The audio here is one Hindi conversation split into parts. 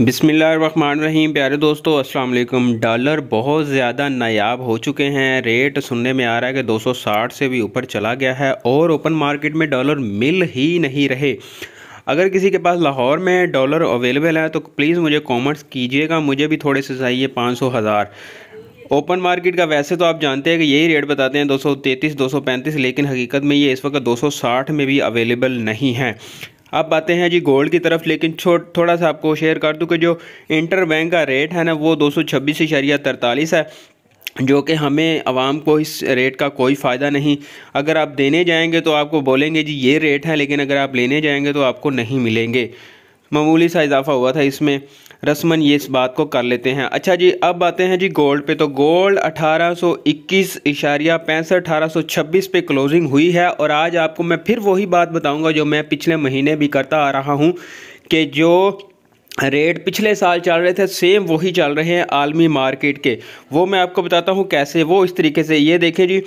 रही प्यारे दोस्तों अस्सलाम वालेकुम डॉलर बहुत ज़्यादा नायाब हो चुके हैं रेट सुनने में आ रहा है कि 260 से भी ऊपर चला गया है और ओपन मार्केट में डॉलर मिल ही नहीं रहे अगर किसी के पास लाहौर में डॉलर अवेलेबल है तो प्लीज़ मुझे कॉमेंट्स कीजिएगा मुझे भी थोड़े से चाहिए पाँच सौ हज़ार ओपन मार्केट का वैसे तो आप जानते हैं कि यही रेट बताते हैं 233, 235 लेकिन हकीकत में ये इस वक्त 260 में भी अवेलेबल नहीं है अब आते हैं जी गोल्ड की तरफ लेकिन छोट थोड़ा सा आपको शेयर कर दूँ कि जो इंटर बैंक का रेट है ना वो दो सौ छब्बीस इशारिया तरतालीस है जो कि हमें आवाम को इस रेट का कोई फ़ायदा नहीं अगर आप देने जाएंगे तो आपको बोलेंगे जी ये रेट है लेकिन अगर आप लेने जाएंगे तो आपको नहीं मिलेंगे मामूली सा इजाफा हुआ था इसमें रस्मन ये इस बात को कर लेते हैं अच्छा जी अब आते हैं जी गोल्ड पे तो गोल्ड अठारह सौ इक्कीस इशारिया पैंसठ अठारह सौ छब्बीस पे क्लोजिंग हुई है और आज आपको मैं फिर वही बात बताऊंगा जो मैं पिछले महीने भी करता आ रहा हूँ कि जो रेट पिछले साल चल रहे थे सेम वही चल रहे हैं आलमी मार्केट के वो मैं आपको बताता हूँ कैसे वो इस तरीके से ये देखें जी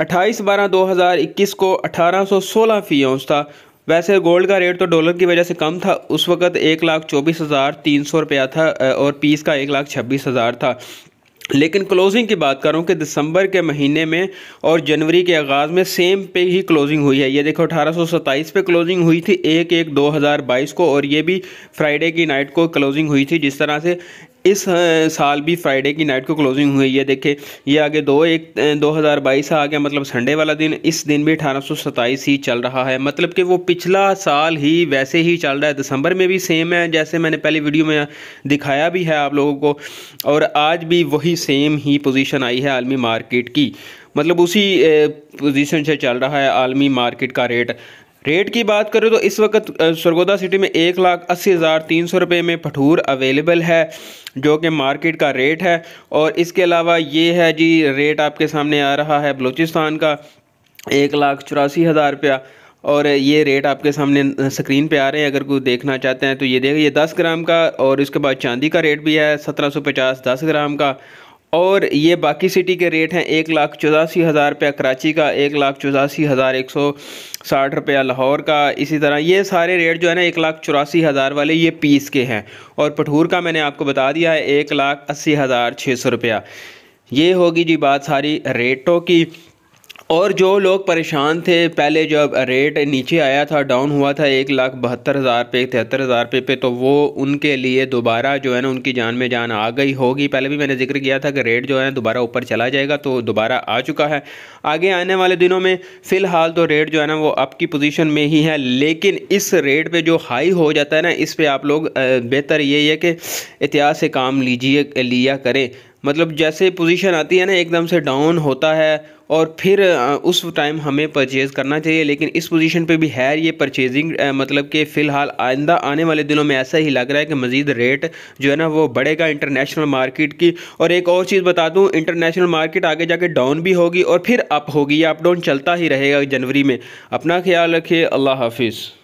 अट्ठाईस बारह 2021 को 1816 फी था वैसे गोल्ड का रेट तो डॉलर की वजह से कम था उस वक्त एक लाख चौबीस हज़ार तीन सौ रुपया था और पीस का एक लाख छब्बीस हज़ार था लेकिन क्लोजिंग की बात करूं कि दिसंबर के महीने में और जनवरी के आगाज़ में सेम पे ही क्लोजिंग हुई है ये देखो अठारह पे क्लोजिंग हुई थी एक एक दो हज़ार बाईस को और ये भी फ्राइडे की नाइट को क्लोजिंग हुई थी जिस तरह से इस साल भी फ्राइडे की नाइट को क्लोजिंग हुई है देखिए ये आगे दो एक दो हज़ार बाईस आ गया मतलब संडे वाला दिन इस दिन भी अठारह सौ सत्ताईस ही चल रहा है मतलब कि वो पिछला साल ही वैसे ही चल रहा है दिसंबर में भी सेम है जैसे मैंने पहली वीडियो में दिखाया भी है आप लोगों को और आज भी वही सेम ही पोजिशन आई है आलमी मार्केट की मतलब उसी पोजीशन से चल रहा है आलमी मार्केट का रेट रेट की बात करें तो इस वक्त सरगोदा सिटी में एक लाख अस्सी हज़ार तीन सौ रुपये में भठूर अवेलेबल है जो कि मार्केट का रेट है और इसके अलावा ये है जी रेट आपके सामने आ रहा है बलूचिस्तान का एक लाख चौरासी हज़ार रुपया और ये रेट आपके सामने स्क्रीन पे आ रहे हैं अगर कोई देखना चाहते हैं तो ये देखिए ये दस ग्राम का और इसके बाद चांदी का रेट भी है सत्रह सौ पचास दस ग्राम का और ये बाकी सिटी के रेट हैं एक लाख चौरासी हज़ार रुपया कराची का एक लाख चौरासी हज़ार एक सौ साठ रुपया लाहौर का इसी तरह ये सारे रेट जो है ना एक लाख चौरासी हज़ार वाले ये पीस के हैं और पठूर का मैंने आपको बता दिया है एक लाख अस्सी हज़ार छः सौ रुपया ये होगी जी बात सारी रेटों की और जो लोग परेशान थे पहले जब रेट नीचे आया था डाउन हुआ था एक लाख बहत्तर हज़ार पे तिहत्तर हज़ार पे पे तो वो उनके लिए दोबारा जो है ना उनकी जान में जान आ गई होगी पहले भी मैंने जिक्र किया था कि रेट जो है दोबारा ऊपर चला जाएगा तो दोबारा आ चुका है आगे आने वाले दिनों में फ़िलहाल तो रेट जो है ना वो अप की पोजिशन में ही है लेकिन इस रेट पर जो हाई हो जाता है ना इस पर आप लोग बेहतर यही है कि एहतियात से काम लीजिए लिया करें मतलब जैसे पोजीशन आती है ना एकदम से डाउन होता है और फिर उस टाइम हमें परचेज़ करना चाहिए लेकिन इस पोजीशन पे भी है ये परचेजिंग मतलब कि फ़िलहाल आइंदा आने वाले दिनों में ऐसा ही लग रहा है कि मज़ीद रेट जो है ना वो बढ़ेगा इंटरनेशनल मार्केट की और एक और चीज़ बता दूँ इंटरनेशनल मार्केट आगे जाके डाउन भी होगी और फिर अप होगी या अप डाउन चलता ही रहेगा जनवरी में अपना ख्याल रखिए अल्लाह हाफिज़